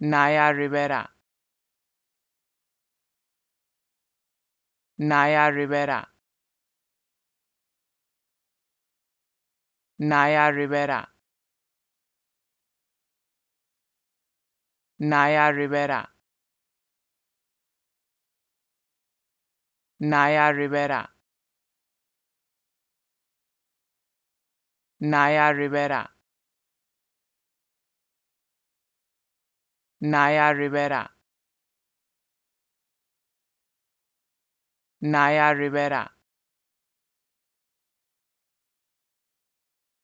Naya Rivera. Naya Rivera. Naya Rivera. Naya Rivera. Naya Rivera. Naya Rivera. Naya Rivera. Naya Rivera.